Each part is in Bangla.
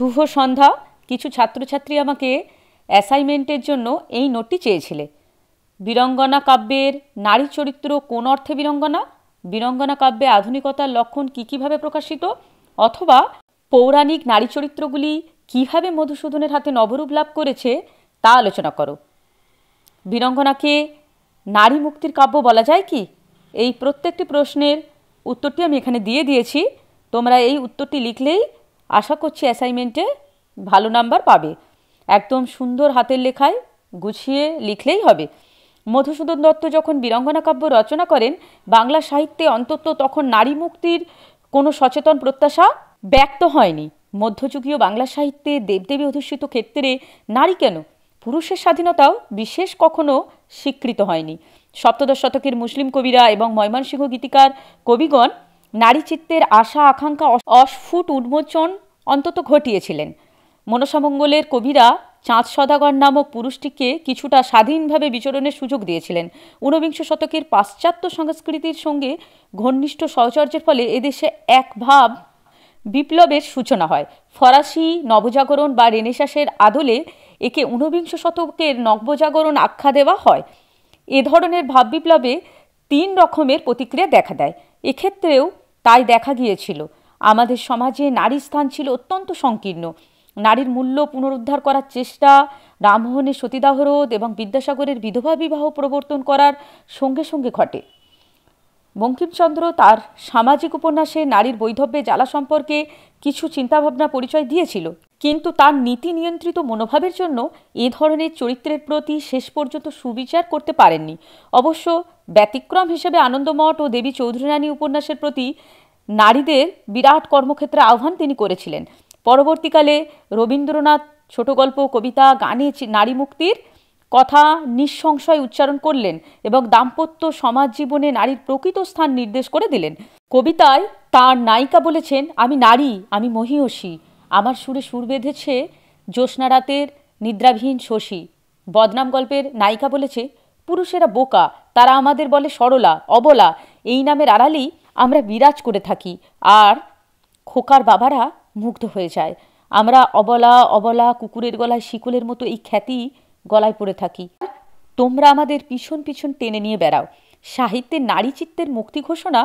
শুভ সন্ধ্যা কিছু ছাত্রছাত্রী আমাকে অ্যাসাইনমেন্টের জন্য এই নোটটি চেয়েছিলে বীরঙ্গনা কাব্যের নারী চরিত্র কোন অর্থে বীরঙ্গনা বীরঙ্গনা কাব্যে আধুনিকতার লক্ষণ কী কীভাবে প্রকাশিত অথবা পৌরাণিক নারী চরিত্রগুলি কীভাবে মধুসূদনের হাতে নবরূপ লাভ করেছে তা আলোচনা করো বীরঙ্গনাকে নারী মুক্তির কাব্য বলা যায় কি এই প্রত্যেকটি প্রশ্নের উত্তরটি আমি এখানে দিয়ে দিয়েছি তোমরা এই উত্তরটি লিখলেই আশা করছি অ্যাসাইনমেন্টে ভালো নাম্বার পাবে একদম সুন্দর হাতের লেখায় গুছিয়ে লিখলেই হবে মধুসূদন দত্ত যখন বীরঙ্গনা কাব্য রচনা করেন বাংলা সাহিত্যে অন্তত তখন নারী মুক্তির কোনো সচেতন প্রত্যাশা ব্যক্ত হয়নি মধ্যযুগীয় বাংলা সাহিত্যে দেবদেবী অধিষ্ঠিত ক্ষেত্রে নারী কেন পুরুষের স্বাধীনতাও বিশেষ কখনো স্বীকৃত হয়নি সপ্তদশ শতকের মুসলিম কবিরা এবং ময়মনসিংহ গীতিকার কবিগণ নারী চিত্তের আশা আকাঙ্ক্ষা অস্ফুট উন্মোচন অন্তত ঘটিয়েছিলেন মনসামঙ্গলের কবিরা চাঁদ সদাগর নামক পুরুষটিকে কিছুটা স্বাধীনভাবে বিচরণের সুযোগ দিয়েছিলেন ঊনবিংশ শতকের পাশ্চাত্য সংস্কৃতির সঙ্গে ঘনিষ্ঠ সহচর্যের ফলে এদেশে এক ভাব বিপ্লবের সূচনা হয় ফরাসি নবজাগরণ বা রেনেসাসের আদলে একে ঊনবিংশ শতকের নবজাগরণ আখ্যা দেওয়া হয় এ ধরনের ভাব বিপ্লবে তিন রকমের প্রতিক্রিয়া দেখা দেয় এক্ষেত্রেও তাই দেখা গিয়েছিল আমাদের সমাজে নারীর স্থান ছিল অত্যন্ত সংকীর্ণ নারীর মূল্য পুনরুদ্ধার করার চেষ্টা রামমোহনের সতীদাহ রোধ এবং বিদ্যাসাগরের বিধবা বিবাহ প্রবর্তন করার সঙ্গে সঙ্গে ঘটে বঙ্কিমচন্দ্র তার সামাজিক উপন্যাসে নারীর বৈধব্যে জ্বালা সম্পর্কে কিছু চিন্তাভাবনা পরিচয় দিয়েছিল কিন্তু তার নীতি নিয়ন্ত্রিত মনোভাবের জন্য এ ধরনের চরিত্রের প্রতি শেষ পর্যন্ত সুবিচার করতে পারেননি অবশ্য ব্যতিক্রম হিসেবে আনন্দমঠ ও দেবী চৌধুরানী উপন্যাসের প্রতি নারীদের বিরাট কর্মক্ষেত্রে আহ্বান তিনি করেছিলেন পরবর্তীকালে রবীন্দ্রনাথ ছোট গল্প কবিতা গানে নারী মুক্তির কথা নিঃসংশয় উচ্চারণ করলেন এবং দাম্পত্য সমাজ জীবনে নারীর প্রকৃত স্থান নির্দেশ করে দিলেন কবিতায় তার নায়িকা বলেছেন আমি নারী আমি মহিষী আমার সুরে সুর বেঁধেছে জ্যোৎস্না রাতের নিদ্রাভীন শশী বদনাম গল্পের নায়িকা বলেছে পুরুষেরা বোকা তারা আমাদের বলে সরলা অবলা এই নামের আড়ালেই আমরা বিরাজ করে থাকি আর খোকার বাবারা মুগ্ধ হয়ে যায় আমরা অবলা অবলা কুকুরের গলায় শিকলের মতো এই খ্যাতি গলায় পড়ে থাকি তোমরা আমাদের পিছন পিছন টেনে নিয়ে বেড়াও সাহিত্যে নারী চিত্তের মুক্তি ঘোষণা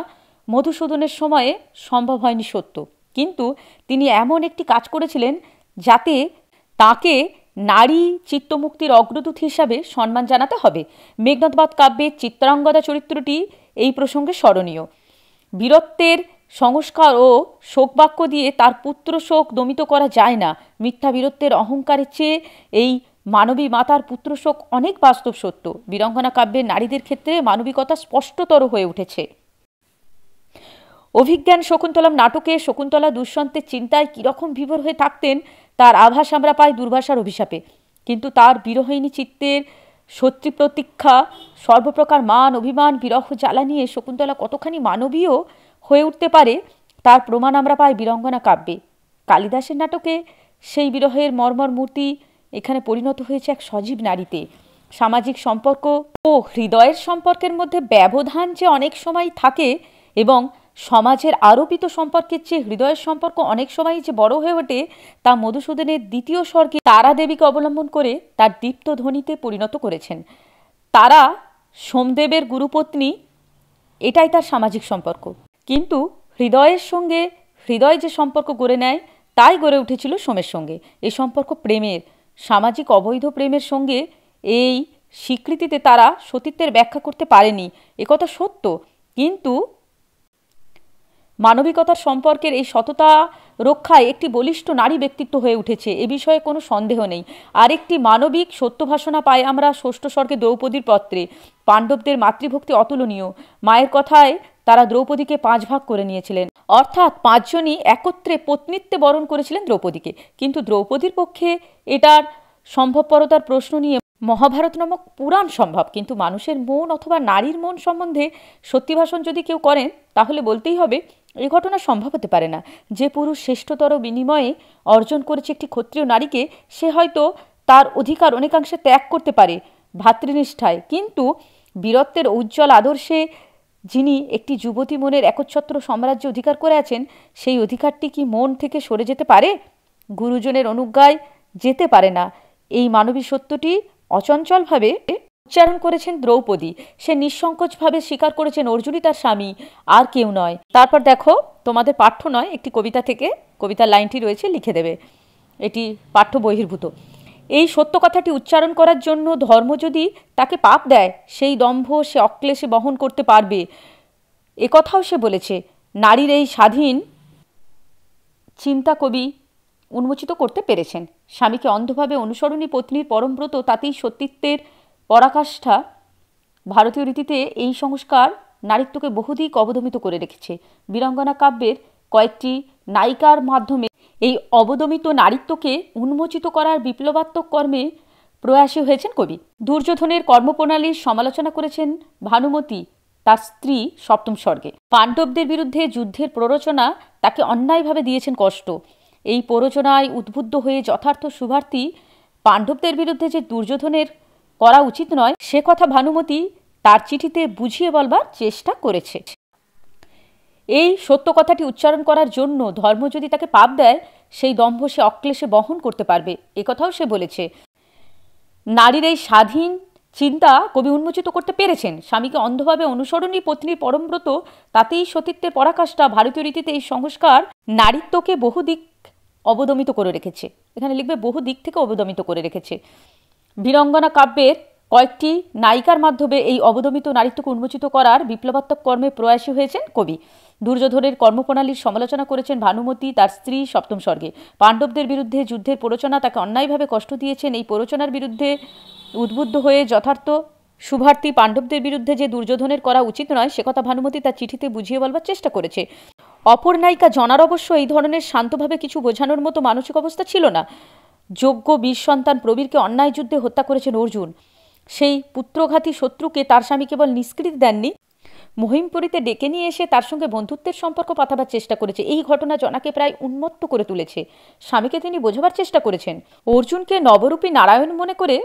মধুসূদনের সময়ে সম্ভব হয়নি সত্য কিন্তু তিনি এমন একটি কাজ করেছিলেন যাতে তাকে নারী চিত্তমুক্তির অগ্রদূত হিসাবে সম্মান জানাতে হবে মেঘনাথবাদ কাব্যের চিত্রাঙ্গদা চরিত্রটি এই প্রসঙ্গে স্মরণীয় বীরত্বের সংস্কার ও শোকবাক্য দিয়ে তার পুত্র শোক দমিত করা যায় না মিথ্যা বীরত্বের অহংকারের চেয়ে এই মানবী মাতার পুত্র শোক অনেক বাস্তব সত্য বীরঙ্গনা কাব্যে নারীদের ক্ষেত্রে মানবিকতা স্পষ্টতর হয়ে উঠেছে অভিজ্ঞান শকুন্তলম নাটকে শকুন্তলা দুঃসন্তের চিন্তায় কীরকম বিভোর হয়ে থাকতেন তার আভাস আমরা পাই দুর্ভাষার অভিশাপে কিন্তু তার বিরোহিনী চিত্তের সত্যি প্রতীক্ষা সর্বপ্রকার মান অভিমান বিরহ জ্বালা নিয়ে শকুন্তলা কতখানি মানবীয় হয়ে উঠতে পারে তার প্রমাণ আমরা পাই বীরঙ্গনা কাব্যে কালিদাসের নাটকে সেই বিরহের মর্মর মূর্তি এখানে পরিণত হয়েছে এক সজীব নারীতে সামাজিক সম্পর্ক ও হৃদয়ের সম্পর্কের মধ্যে ব্যবধান যে অনেক সময় থাকে এবং সমাজের আরোপিত সম্পর্কের চেয়ে হৃদয়ের সম্পর্ক অনেক সময়ই যে বড় হয়ে ওঠে তা মধুসূদনের দ্বিতীয় স্বর্গে তারা দেবীকে অবলম্বন করে তার দীপ্ত ধ্বনিতে পরিণত করেছেন তারা সোমদেবের গুরুপত্নী এটাই তার সামাজিক সম্পর্ক কিন্তু হৃদয়ের সঙ্গে হৃদয় যে সম্পর্ক গড়ে নেয় তাই গড়ে উঠেছিল সোমের সঙ্গে এই সম্পর্ক প্রেমের সামাজিক অবৈধ প্রেমের সঙ্গে এই স্বীকৃতিতে তারা সতীত্বের ব্যাখ্যা করতে পারেনি একথা সত্য কিন্তু মানবিকতার সম্পর্কের এই সততা রক্ষায় একটি বলিষ্ঠ নারী ব্যক্তিত্ব হয়ে উঠেছে এ বিষয়ে কোনো সন্দেহ নেই আরেকটি মানবিক সত্য ভাষণা পাই আমরা ষষ্ঠ স্বর্গে দ্রৌপদীর পত্রে পাণ্ডবদের মাতৃভক্তি অতুলনীয় মায়ের কথায় তারা দ্রৌপদীকে পাঁচ ভাগ করে নিয়েছিলেন অর্থাৎ পাঁচজনই একত্রে পত্নীত্বে বরণ করেছিলেন দ্রৌপদীকে কিন্তু দ্রৌপদীর পক্ষে এটার সম্ভবপরতার প্রশ্ন নিয়ে মহাভারত নামক পুরাণ সম্ভব কিন্তু মানুষের মন অথবা নারীর মন সম্বন্ধে সত্যি ভাষণ যদি কেউ করেন তাহলে বলতেই হবে এই ঘটনা সম্ভব হতে পারে না যে পুরুষ শ্রেষ্ঠতর বিনিময়ে অর্জন করেছে একটি ক্ষত্রিয় নারীকে সে হয়তো তার অধিকার অনেকাংশে ত্যাগ করতে পারে ভাতৃনিষ্ঠায় কিন্তু বীরত্বের উজ্জ্বল আদর্শে যিনি একটি যুবতী মনের একচ্ছত্র সাম্রাজ্য অধিকার করে আছেন সেই অধিকারটি কি মন থেকে সরে যেতে পারে গুরুজনের অনুজ্ঞায় যেতে পারে না এই মানবী সত্যটি অচঞ্চলভাবে উচ্চারণ করেছেন দ্রৌপদী সে নিঃসংকোচভাবে স্বীকার করেছেন অর্জুনই তার স্বামী আর কেউ নয় তারপর দেখো তোমাদের পাঠ্য নয় একটি কবিতা থেকে কবিতার লাইনটি রয়েছে লিখে দেবে এটি পাঠ্য বহির্ভূত এই সত্য কথাটি উচ্চারণ করার জন্য ধর্ম যদি তাকে পাপ দেয় সেই দম্ভ সে অক্লেশে বহন করতে পারবে এ কথাও সে বলেছে নারীর এই স্বাধীন চিন্তা কবি উন্মোচিত করতে পেরেছেন স্বামীকে অন্ধভাবে অনুসরণী পত্নীর পরমব্রত তাতেই সতীত্বের পরাকাষ্ঠা ভারতীয় রীতিতে এই সংস্কার নারীত্বকে বহুদিক অবদমিত করে রেখেছে বীরাঙ্গনা কাব্যের কয়েকটি নায়িকার মাধ্যমে এই অবদমিত নারীত্বকে উন্মোচিত করার বিপ্লবাত্মক কর্মে প্রয়াসী হয়েছেন কবি দুর্যোধনের কর্মপ্রণালীর সমালোচনা করেছেন ভানুমতি তার স্ত্রী সপ্তম স্বর্গে পাণ্ডবদের বিরুদ্ধে যুদ্ধের প্ররোচনা তাকে অন্যায়ভাবে দিয়েছেন কষ্ট এই প্ররোচনায় উদ্বুদ্ধ হয়ে যথার্থ শুভার্থী পাণ্ডবদের বিরুদ্ধে যে দুর্যোধনের করা উচিত নয় সে কথা ভানুমতি তার চিঠিতে বুঝিয়ে বলবার চেষ্টা করেছে এই সত্য কথাটি উচ্চারণ করার জন্য ধর্ম যদি তাকে পাপ দেয় সেই দম্ভ সে অক্লেশে বহন করতে পারবে এ কথাও সে বলেছে নারীর এই স্বাধীন চিন্তা কবি উন্মোচিত করতে পেরেছেন স্বামীকে অন্ধভাবে অনুসরণী পত্নীর পরমব্রত তাতেই সতীত্বের পরাকাষ্ঠা ভারতীয় রীতিতে এই সংস্কার নারীত্বকে বহু দিক অবদমিত করে রেখেছে এখানে লিখবে বহু দিক থেকে অবদমিত করে রেখেছে বীরঙ্গনা কাব্যের কয়েকটি নায়িকার মাধ্যমে এই অবদমিত নারীত্বকে উন্মোচিত করার বিপ্লবাত্মক কর্মে প্রয়াসী হয়েছেন কবি দুর্যোধনের কর্মপ্রণালীর সমালোচনা করেছেন ভানুমতি তার স্ত্রী সপ্তম স্বর্গে পাণ্ডবদের বিরুদ্ধে যুদ্ধের প্ররোচনা তাকে অন্যায়ভাবে কষ্ট দিয়েছেন এই প্ররোচনার বিরুদ্ধে উদ্বুদ্ধ হয়ে যথার্থ শুভার্থী পাণ্ডবদের বিরুদ্ধে যে দুর্যোধনের করা উচিত নয় সে কথা ভানুমতি তার চিঠিতে বুঝিয়ে বলবার চেষ্টা করেছে অপর নায়িকা জনার অবশ্য এই ধরনের শান্তভাবে কিছু বোঝানোর মতো মানসিক অবস্থা ছিল না যোগ্য বীর সন্তান প্রবীরকে অন্যায় যুদ্ধে হত্যা করেছেন অর্জুন সেই পুত্রঘাতী শত্রুকে তার স্বামী কেবল নিষ্কৃতি দেননি মহিমপুরীতে ডেকে নিয়ে এসে তার সঙ্গে বন্ধুত্বের সম্পর্ক পাতাবার চেষ্টা করেছে এই ঘটনা জনাকে প্রায় উন্মত্ত করে তুলেছে স্বামীকে তিনি বোঝাবার চেষ্টা করেছেন অর্জুনকে নবরূপী নারায়ণ মনে করে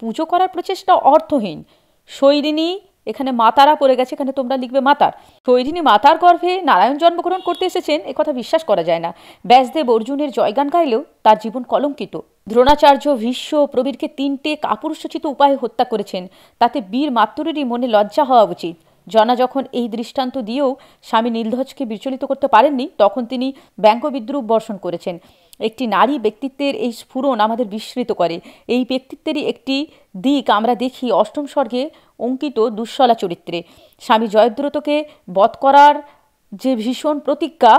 পুজো করার প্রচেষ্টা অর্থহীন শৈরিনী এখানে মাতারা পড়ে গেছে এখানে তোমরা লিখবে মাতার শৈধিনী মাতার গর্ভে নারায়ণ জন্মগ্রহণ করতে এসেছেন একথা বিশ্বাস করা যায় না ব্যাসদেব অর্জুনের জয়গান গাইলেও তার জীবন কলঙ্কিত দ্রোণাচার্য ভীষ্ম প্রবীরকে তিনটে কাপুরুষোচিত উপায়ে হত্যা করেছেন তাতে বীর মাতুরেরই মনে লজ্জা হওয়া উচিত জনা যখন এই দৃষ্টান্ত দিয়েও স্বামী নীলধ্বজকে বিচলিত করতে পারেননি তখন তিনি ব্যাঙ্ক বিদ্রুপ বর্ষণ করেছেন একটি নারী ব্যক্তিত্বের এই স্ফুরণ আমাদের বিস্মৃত করে এই ব্যক্তিত্বেরই একটি দিক আমরা দেখি অষ্টম স্বর্গে অঙ্কিত দুঃশলা চরিত্রে স্বামী জয়দ্রতকে বধ করার যে ভীষণ প্রতিজ্ঞা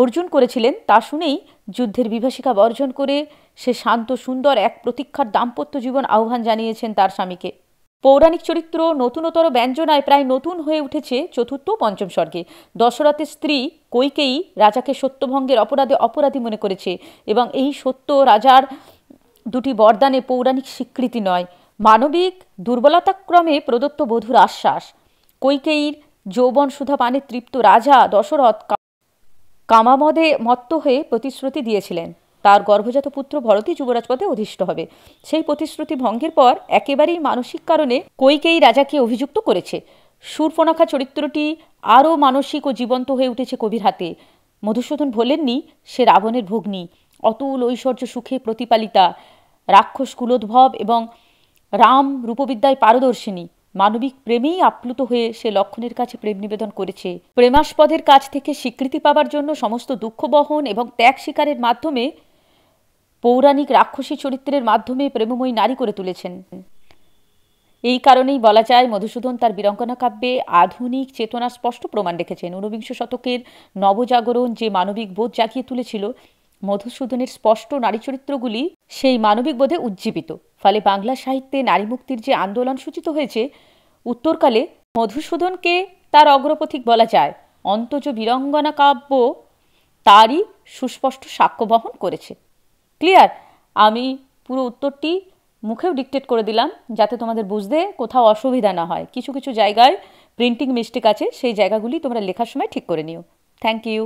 অর্জুন করেছিলেন তা শুনেই যুদ্ধের বিভাষিকা বর্জন করে সে শান্ত সুন্দর এক প্রতীক্ষার দাম্পত্য জীবন আহ্বান জানিয়েছেন তার স্বামীকে পৌরাণিক চরিত্র নতুনতর ব্যঞ্জনায় প্রায় নতুন হয়ে উঠেছে চতুর্থ পঞ্চম স্বর্গে দশরথের স্ত্রী কৈকেই রাজাকে সত্যভঙ্গের অপরাধে অপরাধী মনে করেছে এবং এই সত্য রাজার দুটি বরদানে পৌরাণিক স্বীকৃতি নয় মানবিক দুর্বলতাক্রমে প্রদত্ত বধুর আশ্বাস কৈকেয়ীর যৌবন সুধা পানে তৃপ্ত রাজা দশরথ কামামদে মত্ত হয়ে প্রতিশ্রুতি দিয়েছিলেন তার গর্ভজাত পুত্র ভরতী যুবরাজ পদে অধিষ্ঠ হবে সেই প্রতিশ্রুতি ভঙ্গের পর একেবারেই মানসিক কারণে কৈকেয়ী রাজাকে অভিযুক্ত করেছে সুরপনাখা চরিত্রটি আরও মানসিক ও জীবন্ত হয়ে উঠেছে কবির হাতে মধুসূদন ভোলেননি সে রাবণের ভগ্নী অতুল ঐশ্বর্য সুখে প্রতিপালিতা রাক্ষস কুলোদ্ভব এবং রাম রূপবিদ্যায় পারদর্শিনী মানবিক প্রেমেই আপ্লুত হয়ে সে লক্ষণের কাছে প্রেম নিবেদন করেছে প্রেমাস্পদের কাছ থেকে স্বীকৃতি পাবার জন্য সমস্ত দুঃখ বহন এবং ত্যাগ স্বীকারের মাধ্যমে পৌরাণিক রাক্ষসী চরিত্রের মাধ্যমে প্রেমময়ী নারী করে তুলেছেন এই কারণেই বলা যায় মধুসূদন তার বীরঙ্গনা কাব্যে আধুনিক চেতনার স্পষ্ট প্রমাণ রেখেছেন ঊনবিংশ শতকের নবজাগরণ যে মানবিক বোধ জাগিয়ে তুলেছিল মধুসূদনের স্পষ্ট নারী চরিত্রগুলি সেই মানবিক বোধে উজ্জীবিত ফলে বাংলা সাহিত্যে নারী মুক্তির যে আন্দোলন সূচিত হয়েছে উত্তরকালে মধুসূদনকে তার অগ্রপথিক বলা যায় অন্তজ বীরঙ্গনা কাব্য তারই সুস্পষ্ট সাক্ষ্য বহন করেছে ক্লিয়ার আমি পুরো উত্তরটি মুখেও ডিকটেট করে দিলাম যাতে তোমাদের বুঝতে কোথাও অসুবিধা না হয় কিছু কিছু জায়গায় প্রিন্টিং মিস্টেক আছে সেই জায়গাগুলি তোমরা লেখার সময় ঠিক করে নিও থ্যাংক ইউ